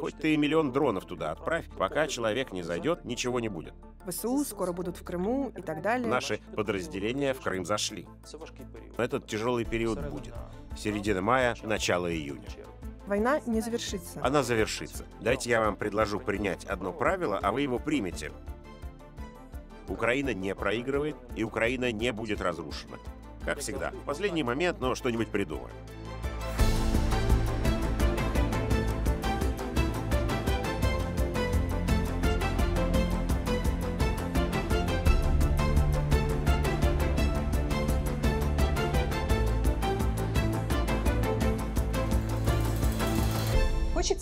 Хоть ты и миллион дронов туда отправь, пока человек не зайдет, ничего не будет. ВСУ скоро будут в Крыму и так далее. Наши подразделения в Крым зашли. Этот тяжелый период будет. Середина мая, начало июня. Война не завершится. Она завершится. Дайте я вам предложу принять одно правило, а вы его примете. Украина не проигрывает, и Украина не будет разрушена. Как всегда. В последний момент, но что-нибудь придумаем.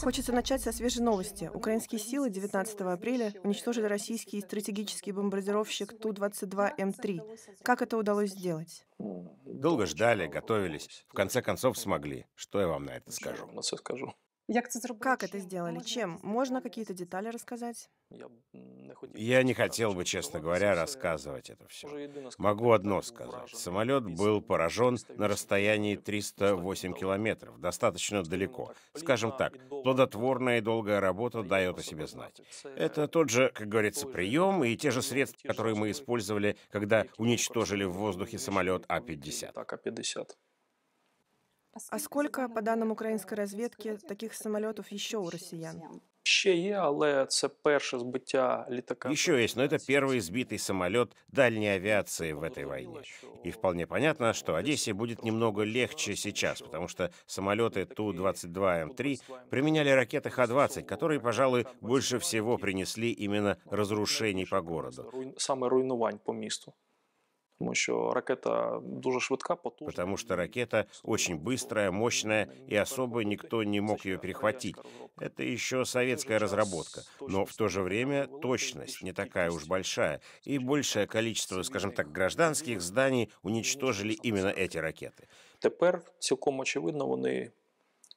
Хочется начать со свежей новости. Украинские силы 19 апреля уничтожили российский стратегический бомбардировщик Ту-22М3. Как это удалось сделать? Долго ждали, готовились. В конце концов смогли. Что я вам на это скажу? На все скажу. Как это ну, сделали? Чем? Можно какие-то детали рассказать? Я не хотел бы, честно говоря, э, рассказывать это все. Могу одно сказать. Самолет был поражен на расстоянии 308 километров, достаточно далеко. Скажем так, плодотворная и долгая работа дает о себе знать. Это тот же, как говорится, прием и те же средства, которые мы использовали, когда уничтожили в воздухе самолет А-50. Так, А-50. А, а сколько, по данным украинской разведки, таких самолетов еще у россиян? Ще є, Еще есть, но это первый сбитый самолет дальней авиации в этой войне. И вполне понятно, что Одессе будет немного легче сейчас, потому что самолеты Ту-22М3 применяли ракеты Х-20, которые, пожалуй, а больше всего принесли именно разрушений по городу. Саме руйнувань по месту тому що ракета дуже швидка, потужна. Потому что ракета очень быстрая, мощная, и особо никто не мог ее перехватить. Это еще советская разработка, но в то же время точность не такая уж большая, и большее количество, скажем так, гражданских зданий уничтожили именно эти ракеты. Теперь, целиком очевидно, вони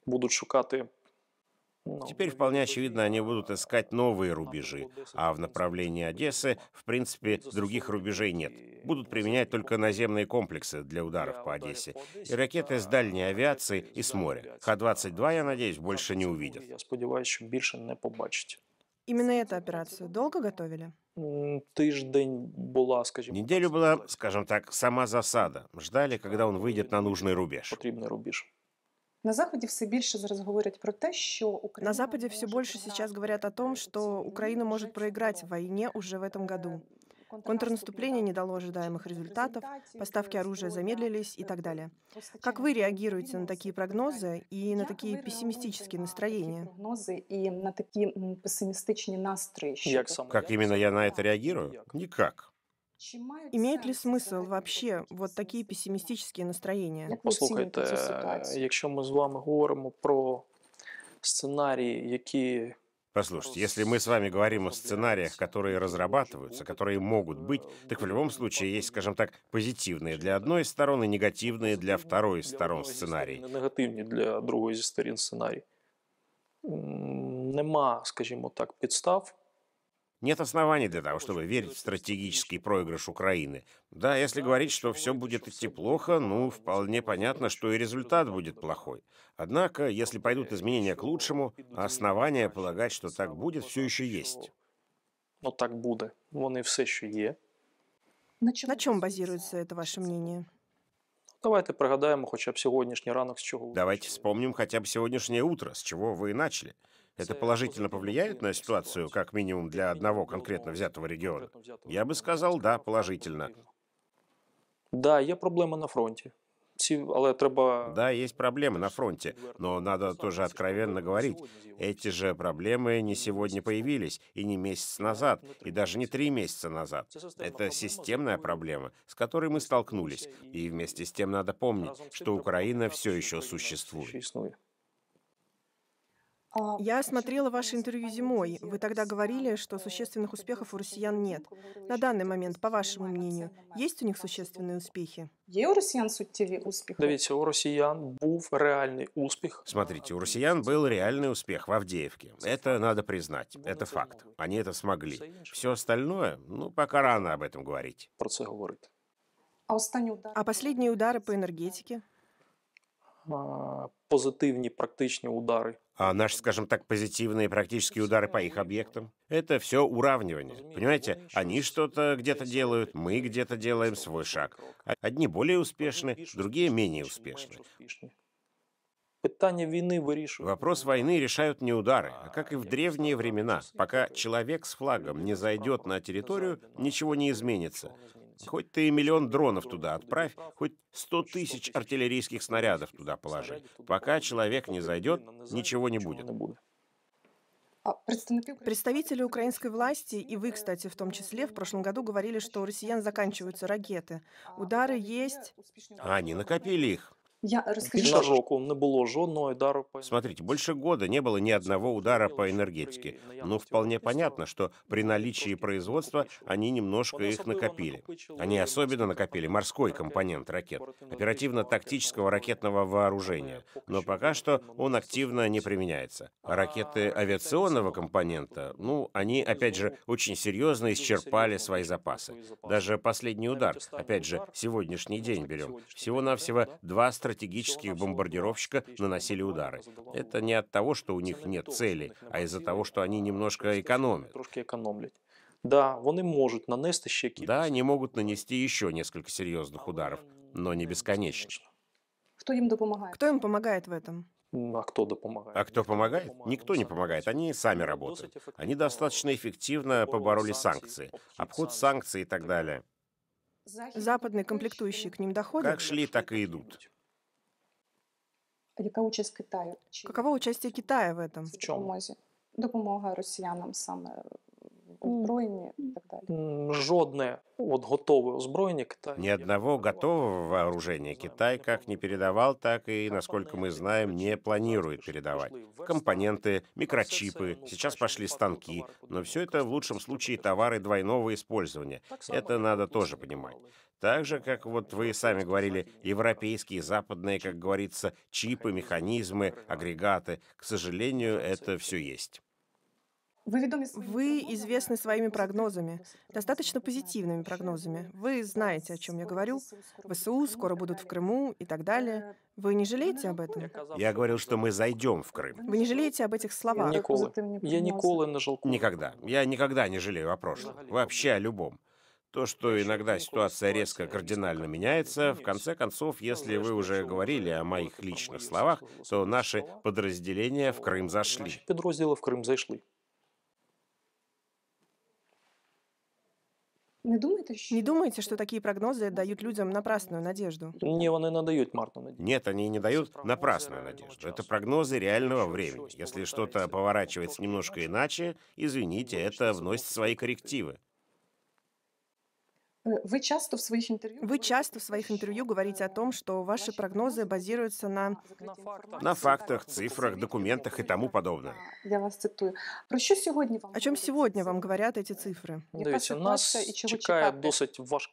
будуть шукати ну, Теперь вполне очевидно, они будут искать новые рубежи, а в направлении Одессы, в принципе, других рубежей нет. Будут применять только наземные комплексы для ударов по Одессе и ракеты с дальней авиации и с моря. Х-22, я надеюсь, больше не увидят. Я сподіваюся, що більше не побачите. Именно эту операцию долго готовили? Неделю была, скажем так, сама засада. Ждали, когда он выйдет на нужный рубеж. Потрібний рубеж. На Западе все больше сейчас говорят про то, что Украина На Западе все больше сейчас говорят о том, что Украина может проиграть в войне уже в этом году. Э, Контрнаступление не дало ожидаемых результатов, поставки оружия замедлились и э, так далее. Как вы реагируете на ну, такие прогнозы и на такие пессимистические настроения? Как именно я на это реагирую? Никак. Имеет ли смысл вообще вот такі песимістичні настроєння? Послухайте, якщо ми з вами говоримо про сценарії, які Послушайте, если мы с вами говорим о сценариях, которые разрабатываются, которые могут быть, так в любом случае есть, скажем так, позитивные для одной из сторон и негативные для второй из сторон сценарий. Негативные для другої зі сторін сценарій. Нема, скажем так, підстав нет оснований для того, чтобы верить в стратегический проигрыш Украины. Да, если говорить, что все будет идти плохо, ну, вполне понятно, что и результат будет плохой. Однако, если пойдут изменения к лучшему, основания полагать, что так будет, все еще есть. Но так будет. Вон и все еще есть. На чем базируется это ваше мнение? Давайте прогадаем, хотя бы сегодняшний ранок, с чего. Давайте вспомним хотя бы сегодняшнее утро, с чего вы начали. Это э, положительно повлияет на ситуацию, как минимум для одного конкретно взятого региона? Я бы сказал, да, положительно. Да, є проблема на фронте. Да, есть проблемы на фронте, но надо тоже откровенно говорить. Эти же проблемы не сегодня появились, и не месяц назад, и даже не три месяца назад. Это системная проблема, с которой мы столкнулись, и вместе с тем надо помнить, что Украина все еще существует. А, Я смотрела ваше интервью зимой. Вы тогда говорили, что существенных успехов у россиян нет. На данный момент, по вашему мнению, есть у них существенные успехи? Є у россиян суттєві успіхи? Дивіться, у россиян был реальный успех. Смотрите, у россиян был реальный успех в Авдеевке. Это надо признать, это факт. Они это смогли. Все остальное, ну, пока рано об этом говорить. Про це говорити. А, а последние удары по энергетике? А, Позитивные, практичные удары а наши, скажем так, позитивные практические удары по их объектам. Это все уравнивание. Понимаете, они что-то где-то делают, мы где-то делаем свой шаг. Одни более успешны, другие менее успешны. Вопрос войны решают не удары, а как и в древние времена. Пока человек с флагом не зайдет на территорию, ничего не изменится. Хоть ты и миллион дронов туда отправь, хоть сто тысяч артиллерийских снарядов туда положи. Пока человек не зайдет, ничего не будет. А Представители украинской власти, и вы, кстати, в том числе, в прошлом году говорили, что у россиян заканчиваются ракеты. Удары есть. А они накопили их. Я расскажу. На року не было жодного удара по... Смотрите, больше года не было ни одного удара по энергетике. Ну, но вполне понятно, что ну, при наличии производства они немножко их накопили. Они особенно накопили морской компонент ракет, оперативно-тактического ракетного вооружения. Но пока что он активно не применяется. А ракеты авиационного компонента, ну, они, опять же, очень серьезно исчерпали свои запасы. Даже последний удар, опять же, сегодняшний ну, день берем, всего-навсего два стратегических стратегических бомбардировщика наносили удары. Это не от того, что у них нет цели, а из-за того, что они немножко экономят. Да, вони можуть нанести ще Да, они могут нанести еще несколько серьезных ударов, но не бесконечно. Кто им помогает? Кто им помогает в этом? А кто помогает? А кто помогает? Никто не помогает, они сами работают. Они достаточно эффективно побороли санкции, обход санкций и так далее. Западные комплектующие к ним доходят? Как шли, так и идут. Яка участь Китаю? Чи Каково участие Китая в этом? в чому? допомозі? Допомога росіянам саме э, в озброєнні і так далі. М, Жодне от готове озброєння Китаю. Ни одного готового вооружения Китай как не передавал, так и, насколько мы знаем, не планирует передавать. Компоненты, микрочипы, сейчас пошли станки, но все это в лучшем случае товары двойного использования. Это надо тоже понимать. Так же, как вот вы сами говорили, европейские, западные, как говорится, чипы, механизмы, агрегаты. К сожалению, это все есть. Вы известны своими прогнозами, достаточно позитивными прогнозами. Вы знаете, о чем я говорю. ВСУ скоро будут в Крыму и так далее. Вы не жалеете об этом? Я говорил, что мы зайдем в Крым. Вы не жалеете об этих словах? Николи. Я Николы нажал. Никогда. Я никогда не жалею о прошлом. Вообще о любом. То, что иногда ситуация резко кардинально меняется, в конце концов, если вы уже говорили э, о моих личных словах, то наши подразделения в Крым э, зашли. подразделы в Крым зашли. Не думаєте, що... Не думаете, что такие прогнозы дают людям напрасную надежду? Не, они не дают Нет, они не дают напрасную надежду. Это прогнозы реального времени. Если что-то поворачивается немножко иначе, извините, это вносит свои коррективы. Э, вы часто в своих интервью... Вы часто в своих интервью говорите о том, что ваши прогнозы базируются на... На фактах, цифрах, документах и тому подобное. А, я вас цитую. Про что сегодня вам... О чем сегодня вам говорят эти цифры?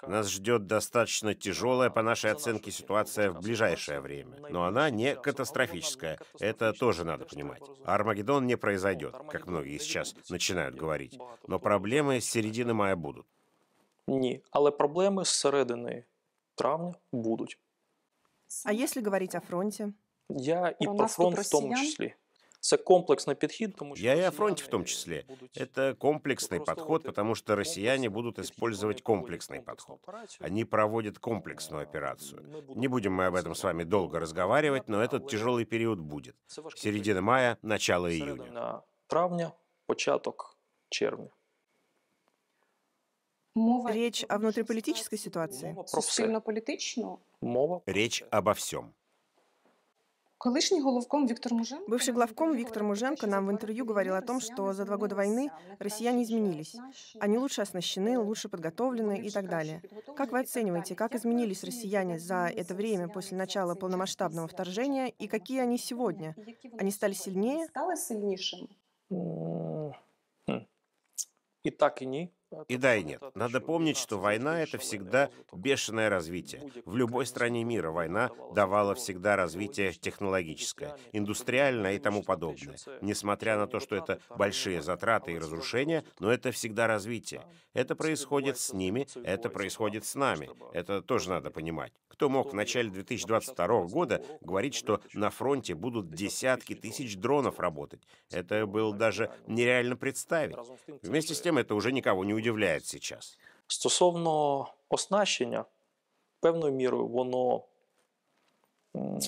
Нас ждет достаточно тяжелая, по нашей оценке, ситуация в ближайшее время. Но она не а катастрофическая. Это тоже надо понимать. Армагеддон не произойдет, как многие сейчас начинают говорить. Но проблемы с середины мая будут. Ні. Але проблеми з середини травня будуть. А якщо говорити о фронті? Я і про, про фронт в тому числі. Это комплексный подход, потому что... Я и о фронте в том числе. Это комплексный подход, потому что россияне будут использовать комплексный подход. Они проводят комплексную операцию. Не будем мы об этом с вами долго разговаривать, но этот тяжелый период будет. Середина мая, начало июня. Травня, початок червня. Речь о внутриполитической ситуации. Речь обо всем. Бывший главком Виктор Муженко нам в интервью говорил о том, что за два года войны россияне изменились. Они лучше оснащены, лучше подготовлены и так далее. Как вы оцениваете, как изменились россияне за это время после начала полномасштабного вторжения и какие они сегодня? Они стали сильнее? Стали сильнейшим. Хм. И так и не. И да, и нет. Надо помнить, что война — это всегда бешеное развитие. В любой стране мира война давала всегда развитие технологическое, индустриальное и тому подобное. Несмотря на то, что это большие затраты а и разрушения, но это всегда развитие. Это происходит с ними, это происходит с нами. Это тоже надо понимать. Кто мог в начале 2022 года говорить, что на фронте будут десятки тысяч дронов работать? Это было даже нереально представить. Вместе с тем это уже никого не удивляет сейчас. Стосовно оснащення, певною мірою воно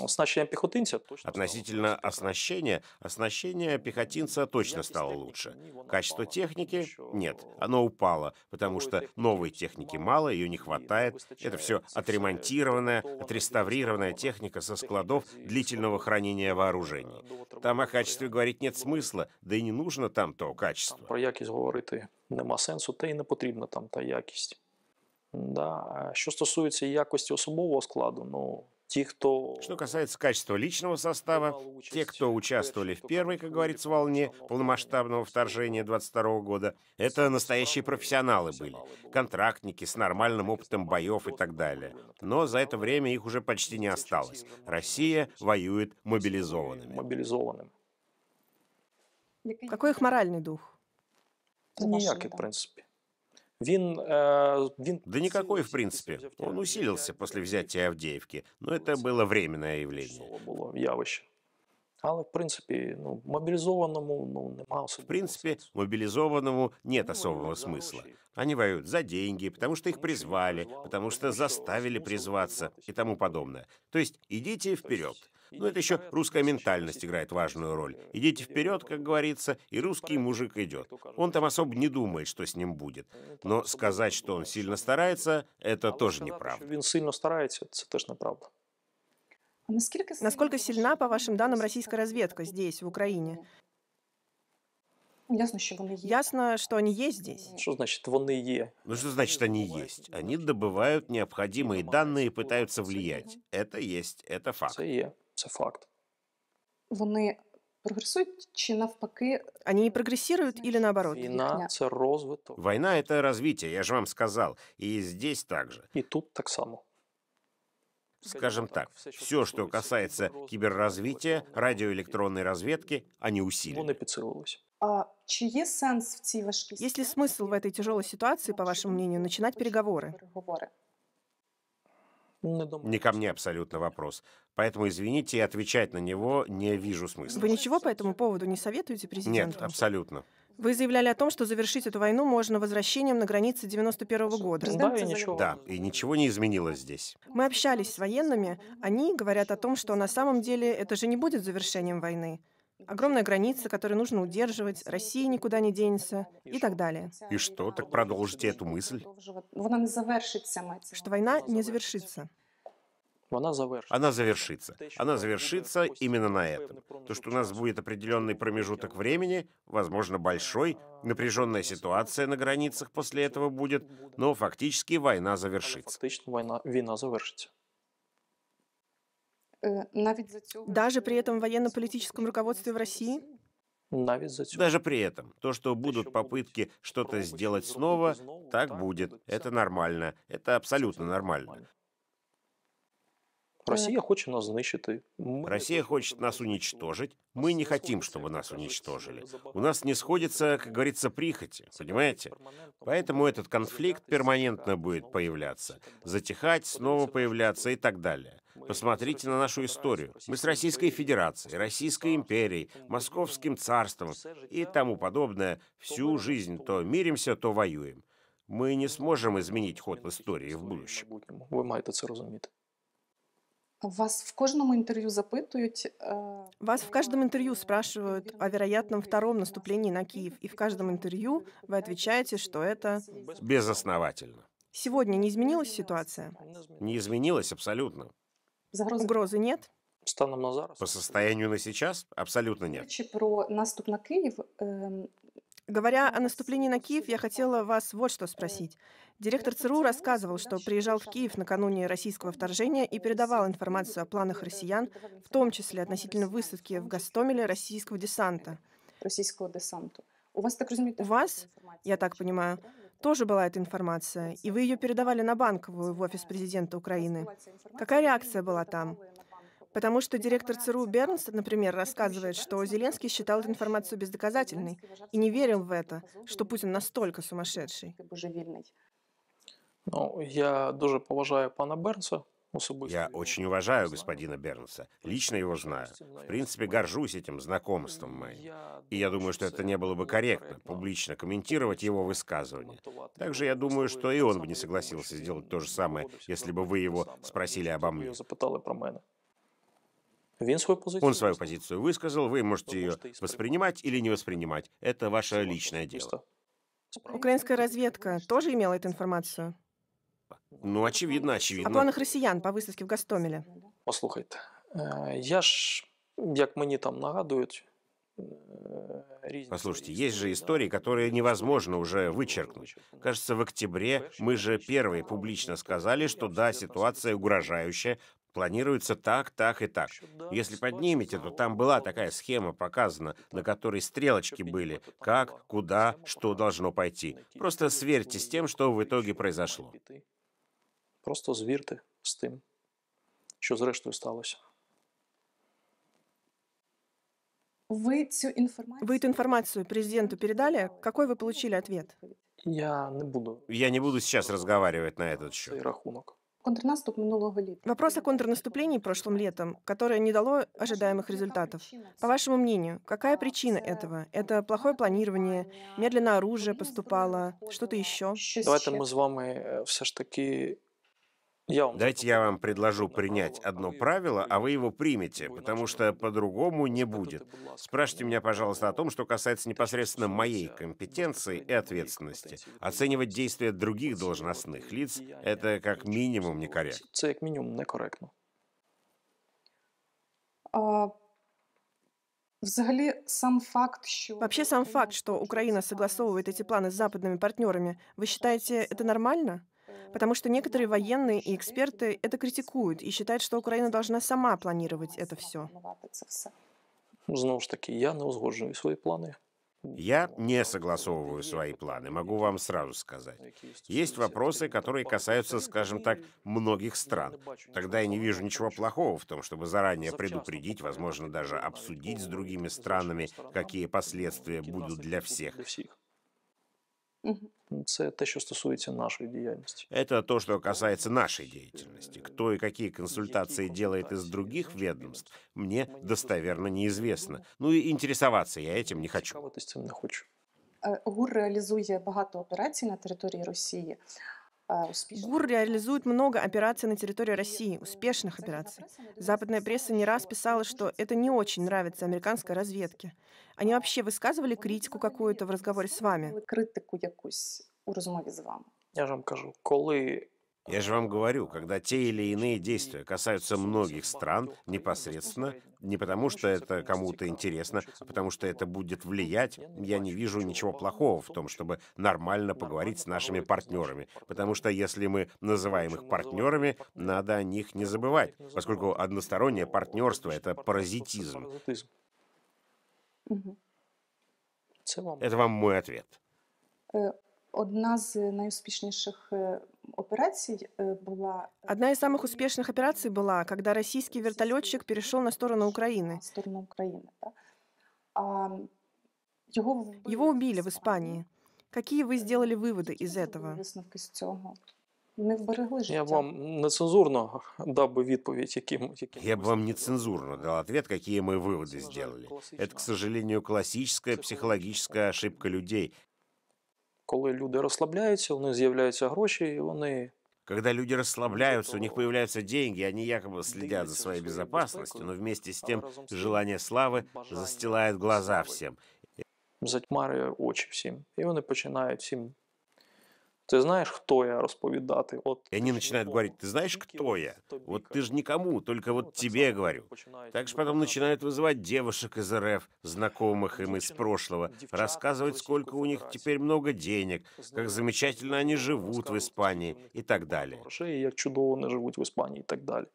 оснащение пехотинца точно Относительно оснащения, оснащение пехотинца точно стало лучше. Качество техники нет, оно упало, потому что новой техники мало, ее не хватает. Это все отремонтированная, отреставрированная техника со складов длительного хранения вооружений. Там о качестве говорить нет смысла, да и не нужно там то качество. Про якость говорить нема сенсу, та и не потрібна там та якость. Да. А что касается якости особого складу, ну те, кто... Что касается качества личного состава, те, кто участвовали в первой, как говорится, волне полномасштабного вторжения 22 года, это настоящие профессионалы были, контрактники с нормальным опытом боев и так далее. Но за это время их уже почти не осталось. Россия воюет мобилизованными. Мобилизованным. Какой их моральный дух? Ніякий, в принципе. Він, э, він... Да никакой, в принципе. Он усилился после взятия Авдеевки, но это было временное явление. Але в принципі, ну мобілізованому ну нема особливого. В принципе, мобилизованному нет ну, особого смысла. Они воюют за деньги, ну, потому что их призвали, потому что заставили призваться и тому подобное. То есть идите вперед. Ну, это еще русская ментальность играет важную роль. Идите вперед, как говорится, и русский мужик идет. Он там особо не думает, что с ним будет. Ну, Но сказать, а что он сильно старается, это тоже неправда. Он сильно старается, это тоже неправда. А насколько сильна, по вашим данным, российская разведка здесь, в Украине? Ясно, что они есть здесь. Что значит они є? Ну что значит они есть? Они добывают необходимые данные и пытаются влиять. Это есть, это факт. Це є, це факт. Вони прогресують чи Они прогрессируют или наоборот? Війна це розвиток. Война — это развитие, я же вам сказал. И здесь также. И тут так само. Скажем так, все, что касается киберразвития, радиоэлектронной разведки, они усилили. А Есть ли смысл в этой тяжелой ситуации, по вашему мнению, начинать переговоры? Не ко мне абсолютно вопрос. Поэтому, извините, отвечать на него не вижу смысла. Вы ничего по этому поводу не советуете президенту? Нет, абсолютно. Вы заявляли о том, что завершить эту войну можно возвращением на границе 91 -го года. Да, и ничего. Да, и ничего не изменилось здесь. Мы общались с военными, они говорят о том, что на самом деле это же не будет завершением войны. Огромная граница, которую нужно удерживать, Россия никуда не денется и так далее. И что, так продолжите эту мысль? Что война не завершится. Она завершится. Она завершится. Она завершится именно на этом. То, что у нас будет определенный промежуток времени, возможно, большой, напряженная ситуация на границах после этого будет, но фактически война завершится. Фактически война, война завершится. Э, Даже при этом военно-политическом руководстве в России? Даже при этом, то, что будут попытки что-то сделать снова, так будет. Это нормально. Это абсолютно нормально. Россия хочет нас знищити. Россия хочет нас уничтожить. Мы не хотим, чтобы нас уничтожили. У нас не сходится, как говорится, прихоти, понимаете? Поэтому этот конфликт перманентно будет появляться, затихать, снова появляться и так далее. Посмотрите на нашу историю. Мы с Российской Федерацией, Российской империей, Московским царством и тому подобное. Всю жизнь то миримся, то воюем. Мы не сможем изменить ход истории в будущем. Вы маете это разуметь. Вас в кожному інтерв'ю запитують. Э, Вас в каждом интервью спрашивают о вероятном втором наступлении на Киев, и в каждом интервью вы отвечаете, что это безосновательно. Сегодня не изменилась ситуация? Не изменилась абсолютно. Загрозы, Угрозы нет? Станом на зараз? По состоянию на сейчас абсолютно нет. Речі про наступ на Київ эм, Говоря о наступлении на Киев, я хотела вас вот что спросить. Директор ЦРУ рассказывал, что приезжал в Киев накануне российского вторжения и передавал информацию о планах россиян, в том числе относительно высадки в Гастомеле российского десанта. Российского десанта. У вас, так разумеется, у вас, я так понимаю, тоже была эта информация, и вы ее передавали на Банковую в офис президента Украины. Какая реакция была там? Потому что директор ЦРУ Бернс, например, рассказывает, что Зеленский считал эту информацию бездоказательной и не верил в это, что Путин настолько сумасшедший. Ну, я дуже поважаю пана Бернса, я очень уважаю господина Бернса, лично его знаю. В принципе, горжусь этим знакомством моим. И я думаю, что это не было бы корректно публично комментировать его высказывание. Также я ну, думаю, что и он бы не согласился сделать то же самое, если бы вы его спросили обо мне. Он свою позицию высказал, вы можете ее воспринимать или не воспринимать. Это ваше личное дело. Украинская разведка тоже имела эту информацию? Ну, очевидно, очевидно. О планах россиян по выставке в Гастомеле. Послухайте, э, я ж, як мені там нагадують, э, Послушайте, есть же истории, которые невозможно уже вычеркнуть. Кажется, в октябре мы же первые публично сказали, что да, ситуация угрожающая, Планируется так, так и так. Если поднимете, то там была такая схема показана, на которой стрелочки были, как, куда, что должно пойти. Просто сверьте с тем, что в итоге произошло. Просто звірте с тем, что зрештою сталося. Вы Вы эту информацию президенту передали? Какой вы получили ответ? Я не буду. Я не буду сейчас разговаривать на этот счет. Рахунок контрнаступ минулого лета. Вопрос о контрнаступлении прошлым летом, которое не дало ожидаемых результатов. По вашему мнению, какая причина этого? Это плохое планирование, медленно оружие поступало, что-то еще? Давайте мы с вами э, все ж таки Дайте я вам предложу принять одно э, правило, а вы его примете, потому что по-другому не будет. Спрашивайте меня, пожалуйста, о том, что касается непосредственно моей компетенции и ответственности. Оценивать действия других должностных лиц – это как минимум некорректно. Это как минимум некорректно. А, Вообще сам факт, что Украина согласовывает эти планы с западными партнерами, вы считаете, это нормально? Потому что некоторые военные и эксперты это критикуют и считают, что Украина должна сама планировать это все. Знову ж таки, я не узгоджую свои планы. Я не согласовываю свои планы, могу вам сразу сказать. Есть вопросы, которые касаются, скажем так, многих стран. Тогда я не вижу ничего плохого в том, чтобы заранее предупредить, возможно, даже обсудить с другими странами, какие последствия будут для всех. Ну, це те, що стосується нашої діяльності, Это то, что касается нашей деятельности. Кто и какие консультации делает из других ведомств, мне достоверно неизвестно. Ну и интересоваться я этим не хочу. цікавитись цим не хочу. ГУР реалізує багато операцій на території Росії. А, ГУР реализует много операций на территории России, э, успешных операций. А, Западная пресса не раз писала, что это не очень нравится американской разведке. Они вообще высказывали критику какую-то в разговоре с вами? Критику якусь у разговоре с вами? Я же вам скажу, коли я же вам говорю, когда те или иные действия касаются многих стран непосредственно, не потому что это кому-то интересно, а потому что это будет влиять, я не вижу ничего плохого в том, чтобы нормально поговорить с нашими партнерами. Потому что если мы называем их партнерами, надо о них не забывать, поскольку одностороннее партнерство — это паразитизм. Это вам мой ответ. Э, одна из найуспішніших э, операций э, была... Э, Одна из самых успешных операций была, когда российский вертолетчик перешел на сторону Украины. сторону Украины, да. А, его... его убили в Испании. Какие вы э, сделали выводы из этого? Я вам нецензурно дав би відповідь, яким, яким... Я бы вам нецензурно дал ответ, какие мы выводы сделали. Это, к сожалению, классическая психологическая ошибка людей, Коли люди розслабляються, у них з'являються гроші, і вони. Когда люди расслабляются, у них появляются деньги, они якобы следят за своей безопасностью, но вместе с а тем желание славы застилает глаза всем. Затьмарює очі всім, і вони починають всім ты знаешь, кто я розповідати? От и они начинают говорить, ты знаешь, кто я? Вот ты ж никому, только вот тебе говорю. Так же потом начинают вызывать девушек из РФ, знакомых им из прошлого, рассказывать, сколько у них теперь много денег, как замечательно они живут в Испании и так далее. Як чудово вони живуть в Іспанії і так далі.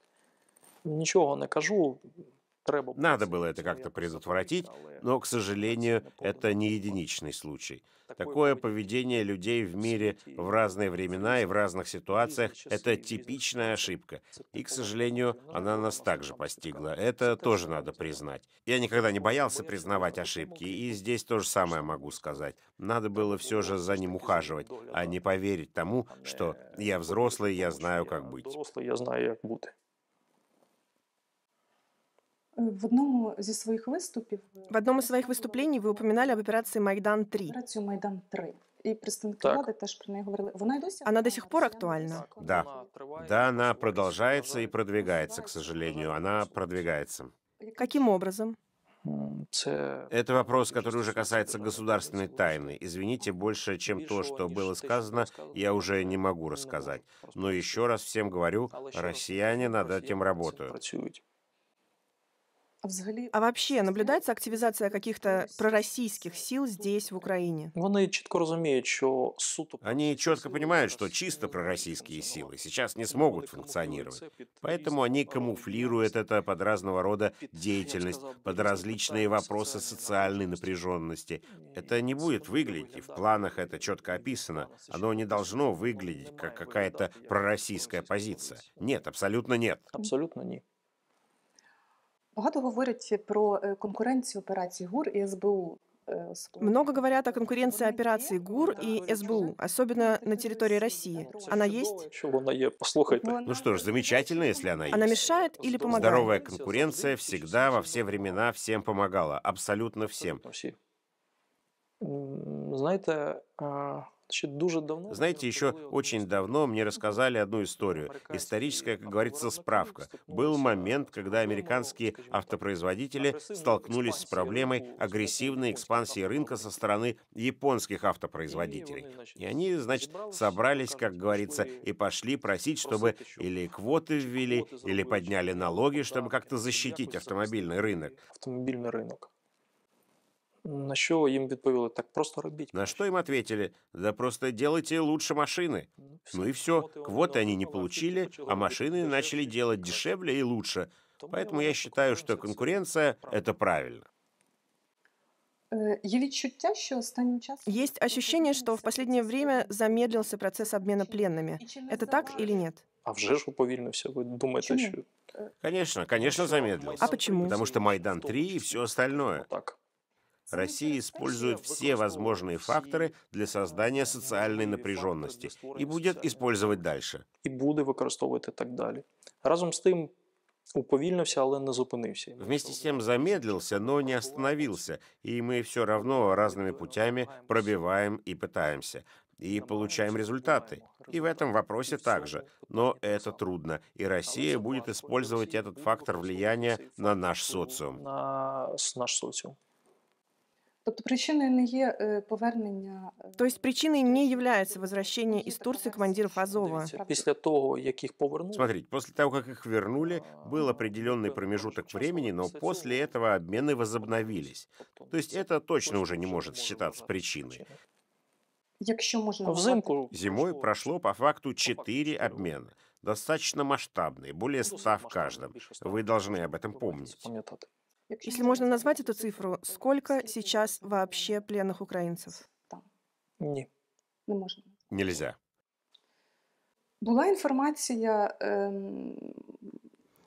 Нічого не кажу, надо было это как-то предотвратить, э, но, к сожалению, это не единичный случай. Такое поведение людей в мире в разные времена и в разных ситуациях – это типичная ошибка. И, к сожалению, она нас также постигла. Это тоже надо признать. Я никогда не боялся признавать ошибки, и здесь то же самое могу сказать. Надо было все же за ним ухаживать, а не поверить тому, а что я взрослый, я знаю, как а быть. Взрослый, я знаю, как быть. Э, в одном из своих виступів э, в одному з своїх виступленій ви упоминали об операции Майдан 3 Операцію Майдан 3 И представники так. влади теж про неї говорили. она й досі вона до сих пор актуальна. Да, да, она продолжается и продвигается, к сожалению, она продвигается. Каким образом? Это вопрос, который уже касается государственной тайны. Извините, больше, чем то, что было сказано, я уже не ну, могу ну, ну, рассказать. Но еще раз всем говорю, россияне над этим работают. А, а вообще наблюдается активизация каких-то пророссийских сил здесь, в Украине? Вони ну, чітко розуміють, що они четко понимают, что чисто пророссийские силы сейчас не смогут функционировать, поэтому они камуфлируют это под разного рода деятельность, под различные вопросы социальной напряженности. Это не будет выглядеть, и в планах это четко описано. Оно не должно выглядеть как какая-то пророссийская позиция. Нет, абсолютно нет. Абсолютно нет. Багато говорять про конкуренцию операций ГУР и СБУ. Много говорят о конкуренции операций ГУР и СБУ, особенно на территории России. Она есть? Ну что ж, замечательно, если она есть. Она мешает или помогает? Здоровая конкуренция всегда, во все времена, всем помогала. Абсолютно всем. Знаете, а, знаете, еще очень давно мне рассказали одну историю. Историческая, как а, говорится, справка. Был момент, когда американские автопроизводители столкнулись с проблемой ну, агрессивной экспансии рынка со стороны японских автопроизводителей. И они, значит, собрались, как говорится, и пошли просить, чтобы или квоты ввели, или подняли ну, налоги, чтобы как-то защитить автомобильный рынок. Автомобильный рынок. На що їм відповіли? Так просто робіть. На что им ответили? Да просто делайте лучше машины. Ну, ну и все. Квоты они не получили, а машины начали делать дешевле и лучше. Поэтому я считаю, что конкуренция – это правильно. Э, Есть ощущение, что в последнее время замедлился процесс обмена пленными. Это так или нет? А вже ж уповільнився. Ви думаєте, що э, Конечно, а конечно, а замедлился. А почему? Потому что Майдан 3 и все остальное. так? Россия использует все возможные факторы для создания социальной напряженности и будет использовать дальше. И будет буде и так далее. Разом з тим. Уповільнився, але не зупинився. Вместе с тем замедлился, но не остановился. И мы все равно разными путями пробиваем и пытаемся. И получаем результаты. И в этом вопросе также. Но это трудно. И Россия будет использовать этот фактор влияния на наш социум. На наш социум. Тобто причиною не є повернення. Тобто причиной не является возвращение из Турции командиров Азова. После того, как их повернули... Смотрите, после того, как их вернули, а, был ну, определенный промежуток времени, но после этого обмены возобновились. То есть это точно уже не может считаться причиной. Якщо можно... А взимку... Зимой прошло по факту 4 обмена. Достаточно масштабные, более 100 ну, в каждом. Вы должны об этом помнить. Если можно назвать эту цифру, сколько сейчас вообще пленных украинцев? Ні. Не можна. Нельзя. Была информация... Эм,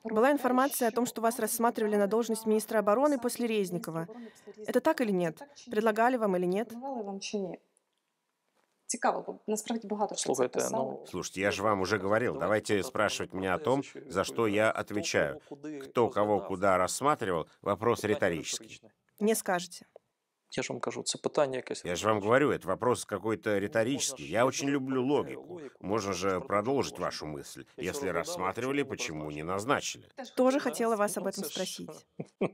Была информация о том, что вас рассматривали на должность министра обороны после Резникова. Это так или нет? Предлагали вам или нет? Предлагали вам или нет? цікаво, бо насправді багато Слухайте, це ну слушайте, я же вам уже говорил, давайте спрашивать меня о том, за что я отвечаю. Кто кого куда рассматривал, вопрос риторический. Не скажете. Я же вам кажу, це питання якесь. Я же вам говорю, это вопрос какой-то ну, риторический. Я очень люблю логику. Можно же продолжить вашу мысль. Если рассматривали, почему не назначили? Тоже хотела вас об этом спросить. Ну,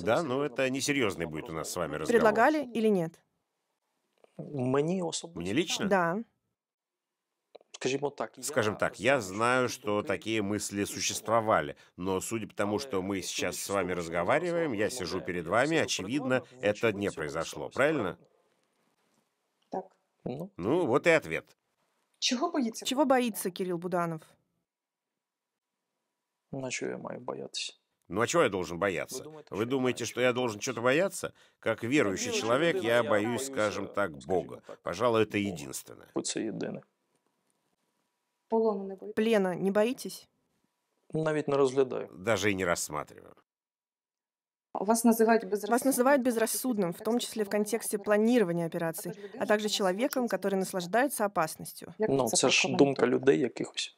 да, но это несерьезный будет у нас с вами разговор. Предлагали или нет? Мені особисто? Мне лично? Да. Скажем так, я знаю, что такие мысли типа существовали, но судя по тому, что мы сейчас с вами разговариваем, я сижу перед вами, очевидно, это не произошло, правильно? Так. Ну, ну, вот и ответ. Чего боится? Чего боится Кирилл Буданов? На что я маю бояться? Ну а чего я должен бояться? Вы думаете, что я должен что то бояться? Как верующий человек, я боюсь, скажем э, так, Бога. Пожалуй, это единственное. Плена не боитесь? Ну, Наверное, не розглядаю. Даже и не рассматриваю. А вас называют, безрассудным. Вас называют безрассудным, в том числе в контексте планирования операций, а также человеком, который наслаждается опасностью. Ну, это ж думка людей якихось.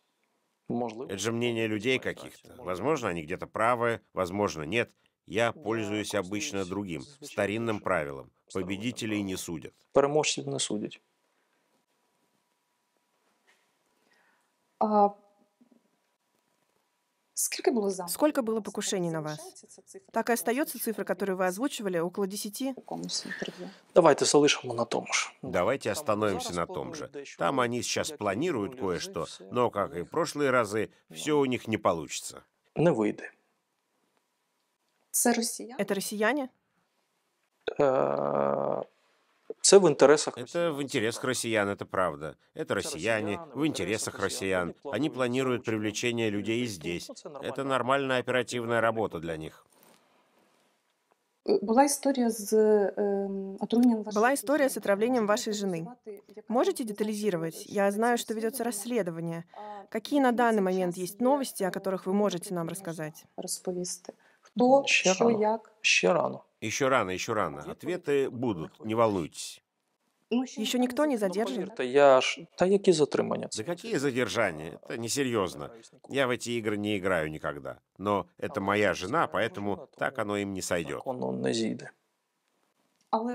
Это же мнение людей каких-то. Типа, возможно, они где-то правы, возможно, нет. Я пользуюсь обычно другим, старинным правилом. Победителей не судят. Переможцев не судят. Сколько было замов? Сколько было покушений на вас? Так и остается цифра, которую вы озвучивали, около 10? Давайте залишимо на том же. Ну, Давайте остановимся на том же. Там они сейчас планируют кое-что, но, как и в прошлые разы, все у них не получится. Не выйдет. Это россияне? Это россияне? Це в интересах Это в интересах россиян, это правда. Это россияне, в интересах россиян. Они планируют привлечение людей ну, и здесь. Это нормальная оперативная работа для них. Была история с эм, отравлением вашей... Была история с отравлением вашей жены. Можете детализировать? Я знаю, что ведется расследование. А, Какие на данный момент есть новости, о которых вы можете нам рассказать? Расповісти. Хто, що, як? Ще рано. Еще рано, еще рано. Ответы будут, не волнуйтесь. Еще никто не задержан? Я аж... какие затримания? Да какие задержания? Это несерьезно. Я в эти игры не играю никогда. Но это моя жена, поэтому так оно им не сойдет. Но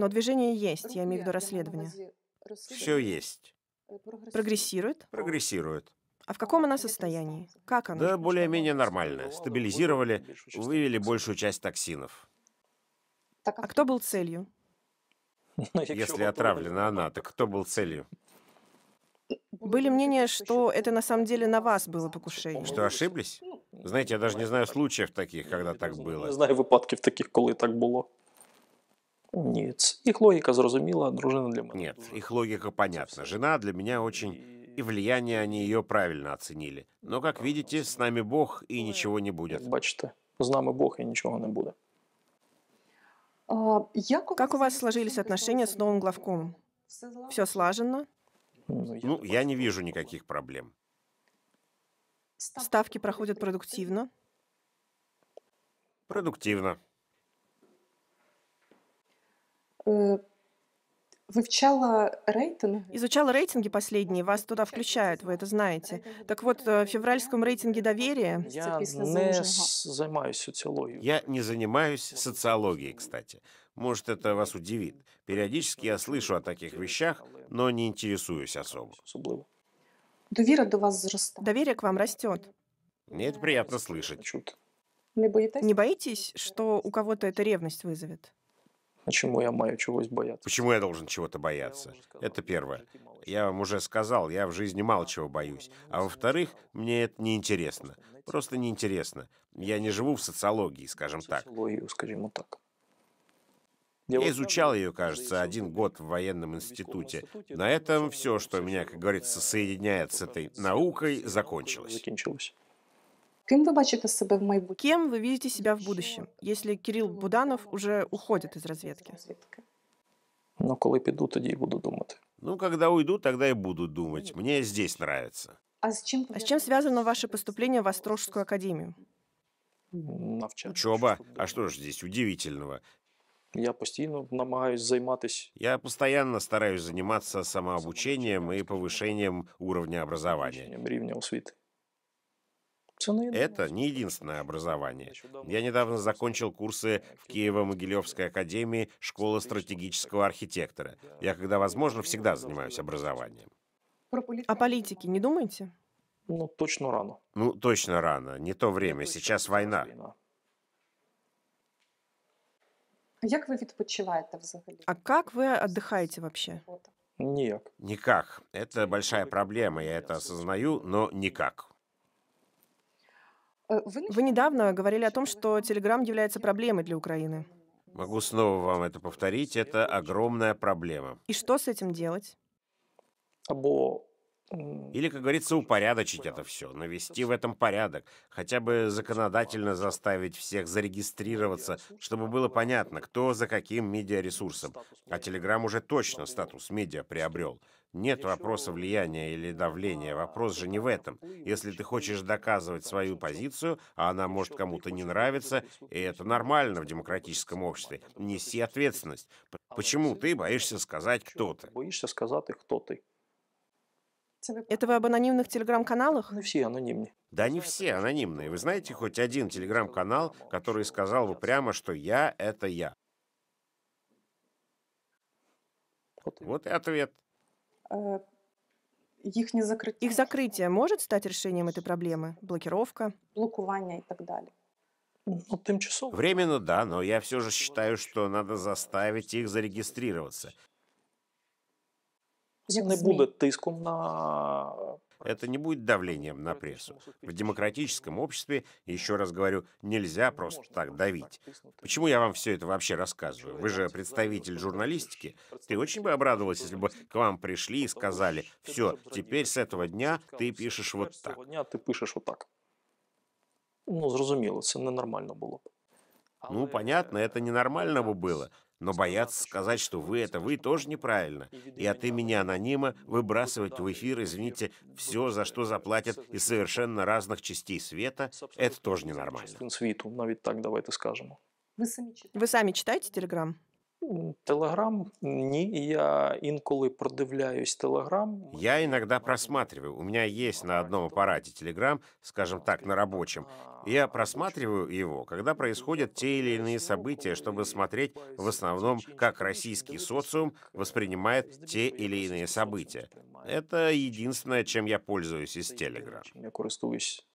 движение есть, я имею в виду расследование. Все есть. Прогрессирует? Прогрессирует. А в каком она состоянии? Как она? Да более-менее нормально. Стабилизировали, вывели большую часть токсинов. А, а кто был целью? Ну, Если отравлена она, то кто был целью? Были мнения, что это на самом деле на вас было покушение. Что ошиблись? Ну, Знаете, я даже не знаю случаев таких, когда так было. Не знаю выпадки в таких, коли так было. Нет, их логика зрозуміла, дружина для меня. Нет, их логика понятна. Жена для меня очень... И влияние они ее правильно оценили. Но, как видите, с нами Бог и ничего не будет. Бачите, с нами Бог и ничего не будет. А, как у вас сложились отношения с новым главкомом? Все слаженно? Ну, ну, я не вижу никаких проблем. Ставки проходят продуктивно? Продуктивно. Э, Вывчала рейтинг? Изучала рейтинги последние, вас туда включают, вы это знаете. Так вот, э, в февральском рейтинге доверия... Я не занимаюсь социологией. Я не занимаюсь социологией, кстати. Может, это вас удивит. Периодически я слышу о таких вещах, но не интересуюсь особо. Доверие до вас взрастает. Доверие к вам растет. Мне это приятно слышать. Не боитесь? Не боитесь, что у кого-то эта ревность вызовет? Почему я маю чего-то бояться? Почему я должен чего-то бояться? Это первое. Я вам уже сказал, я в жизни мало чего боюсь. А во-вторых, мне это неинтересно. Просто неинтересно. Я не живу в социологии, скажем так. Социологию, скажем так. Я изучал ее, кажется, один год в военном институте. На этом все, что меня, как говорится, соединяет с этой наукой, закончилось ким ви бачите себе в майбутньому? Кем вы видите себя в будущем, если Кирилл Буданов уже уходит из разведки? Ну, коли піду, тоді і буду думати. Ну, когда уйду, тогда и буду думать. Мне здесь нравится. А с чем, а с чем связано ваше поступление в Острожскую академию? Учеба. А что же здесь удивительного? Я постоянно намагаюсь заниматься. Я постоянно стараюсь заниматься самообучением и повышением уровня образования. Уровня освіти. Это не единственное образование. Я недавно закончил курсы в Киево-Могилевской академии школы стратегического архитектора. Я, когда возможно, всегда занимаюсь образованием. О политике а не думаете? Ну, точно рано. Ну, точно рано. Не то ну, время. Сейчас война. Як ви відпочиваєте взагалі? А как вы а отдыхаете вообще? Никак. Никак. Это большая проблема, я это осознаю, но никак. Э, вы недавно говорили о том, что Телеграм является проблемой для Украины. Могу снова вам это повторить. Это огромная проблема. И что с этим делать? Или, как говорится, упорядочить это все, навести в этом порядок, хотя бы законодательно заставить всех зарегистрироваться, чтобы было понятно, кто за каким медиаресурсом. А Телеграм уже точно статус медиа приобрел. Нет вопроса влияния или давления. Вопрос же не в этом. Если ты хочешь доказывать свою позицию, а она может кому-то не нравиться, и это нормально в демократическом обществе, неси ответственность. А почему ты боишься сказать, кто ты? Боишься сказать, кто ты. Это вы об анонимных телеграм-каналах? Не все анонимные. Да не все анонимные. Вы знаете хоть один телеграм-канал, который сказал бы прямо, что я — это я? Вот и ответ. Э, их не закрытие. Их закрытие может стать решением этой проблемы? Блокировка? блокувание и так далее. Ну, тимчасово. Временно, да, но я все же считаю, что надо заставить их зарегистрироваться. Не будет тиском на это не будет давлением на прессу. В демократическом обществе, еще раз говорю, нельзя просто так давить. Почему я вам все это вообще рассказываю? Вы же представитель журналистики. Ты очень бы обрадовалась, если бы к вам пришли и сказали, все, теперь с этого дня ты пишешь вот так. Ты пишешь вот так. Ну, зрозуміло, це ненормально было. б. Ну, понятно, это ненормально бы было. Но бояться сказать, что вы — это вы, тоже неправильно. И от имени анонима выбрасывать в эфир, извините, все, за что заплатят из совершенно разных частей света, это тоже ненормально. Вы сами читаете Телеграм? Телеграм? Не, я инколи продивляюсь Телеграм. Я иногда просматриваю. У меня есть на одном аппарате Телеграм, скажем так, на рабочем. А, я а, просматриваю его, когда происходят те или иные события, чтобы смотреть в основном, как российский социум воспринимает те или иные события. Это единственное, чем я пользуюсь из Телеграм. Я користуюсь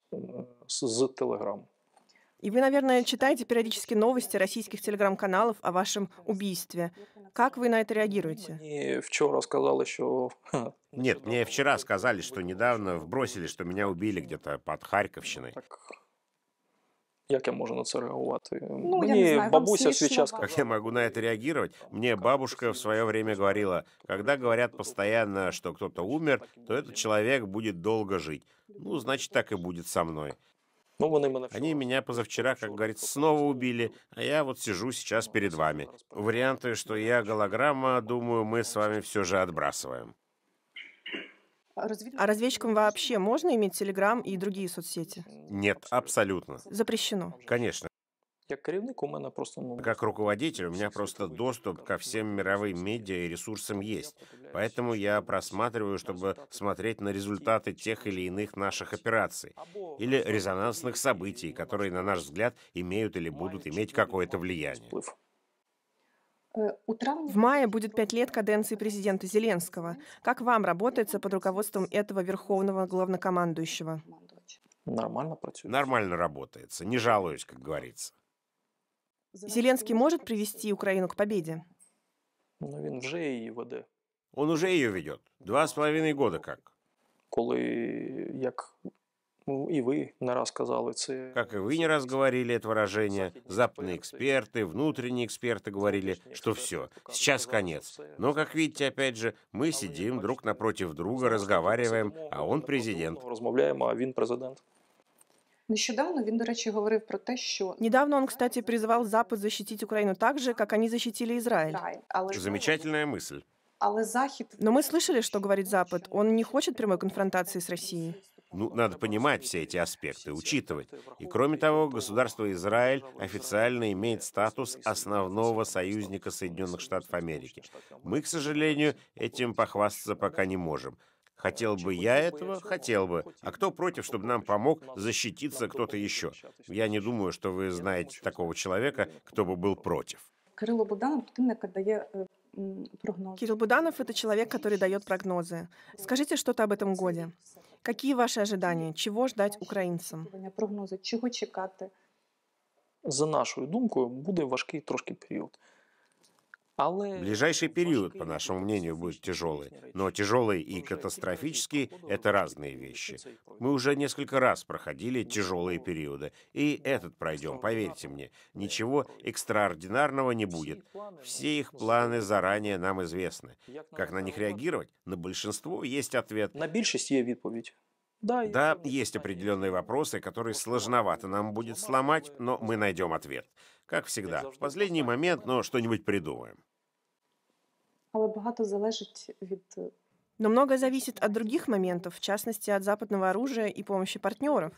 с Телеграм. И вы, наверное, читаете периодически новости российских телеграм-каналов о вашем убийстве. Как вы на это реагируете? Мне вчера сказал еще... Нет, мне вчера сказали, что недавно вбросили, что меня убили где-то под Харьковщиной. Так, як я можу на це реагувати? Ну, Мне я не знаю, бабуся сейчас... Как я могу на это реагировать? Мне бабушка в свое время говорила, когда говорят постоянно, что кто-то умер, то этот человек будет долго жить. Ну, значит, так и будет со мной. Ну, Они меня позавчера, как говорится, снова убили, а я вот сижу сейчас перед вами. Варианты, что я голограмма, думаю, мы с вами все же отбрасываем. А, а разведчикам вообще можно иметь Телеграм и другие соцсети? Нет, абсолютно. Запрещено? Конечно. Як керівник, у мене просто ну как руководитель, у меня просто доступ ко всем мировым медиа и ресурсам есть. Поэтому я просматриваю, чтобы смотреть на результаты тех или иных наших операций или резонансных событий, которые, на наш взгляд, имеют или будут иметь какое-то влияние. Э, в мае будет пять лет каденции президента Зеленского. Как вам работается под руководством этого верховного главнокомандующего? Нормально Нормально работается. Не жалуюсь, как говорится. Зеленский может привести Украину к победе? Ну, он уже ее ведет. Два с половиной года как. Коли, как, и вы ви не раз казали, це Как и вы не раз говорили это выражение, западные эксперты, внутренние эксперты говорили, что все, сейчас конец. Но, как видите, опять же, мы а сидим друг напротив друга, разговариваем, а он президент. розмовляємо, а он президент. Нещодавно він, до речі, говорив про те, що недавно он, кстати, призвал Запад защитить Украину так же, как они защитили Израиль. Замечательная мысль. Но мы слышали, что говорит Запад. Он не хочет прямой конфронтации с Россией. Ну, надо понимать все эти аспекты, учитывать. И кроме того, государство Израиль официально имеет статус основного союзника Соединенных Штатов Америки. Мы, к сожалению, этим похвастаться пока не можем. Хотел бы я этого? Хотел бы. А кто против, чтобы нам помог защититься кто-то еще? Я не думаю, что вы знаете такого человека, кто бы был против. Кирилл Буданов дає э, прогнозы. Кирилл Буданов — это человек, который дает прогнозы. Скажите что-то об этом годе. Какие ваши ожидания? Чего ждать украинцам? Прогнозы, чего чекати? За нашу думку, будет важкий трошки период. Ближайший период, по нашему мнению, будет тяжелый, но тяжелый и катастрофический – это разные вещи. Мы уже несколько раз проходили тяжелые периоды, и этот пройдем, поверьте мне. Ничего экстраординарного не будет. Все их планы заранее нам известны. Как на них реагировать? На большинство есть ответ. На большинство є відповідь. Да, да есть определенные вопросы, которые сложновато нам будет сломать, но мы найдем ответ. Как всегда, в последний момент, но что-нибудь придумаем. Но многое зависит от других моментов, в частности, от западного оружия и помощи партнеров.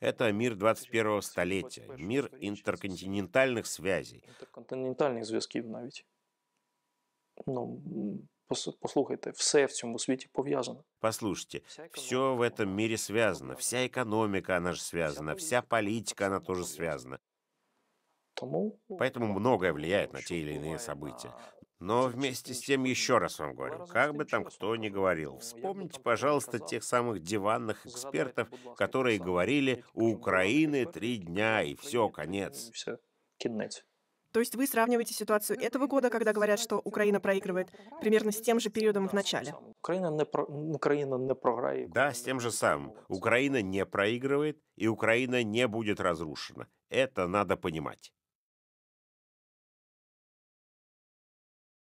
Это мир 21 столетия, мир интерконтинентальных связей. Интерконтинентальных связей навіть. Ну, Послухайте, все в цьому світі пов'язано. Послушайте, все в этом мире связано. Вся экономика, она же связана. Вся политика, она тоже связана. Поэтому многое влияет на те или иные события. А, Но вместе с тем еще раз вам говорю, как бы там кто ни говорил, вспомните, пожалуйста, тех самых диванных экспертов, которые говорили, у Украины три дня и все, конец. Все, конец. То есть вы сравниваете ситуацию этого года, когда говорят, что Украина проигрывает, примерно с тем же периодом в начале. Украина не про... Украина не проиграет. Да, с тем же самым. Украина не проигрывает, и Украина не будет разрушена. Это надо понимать.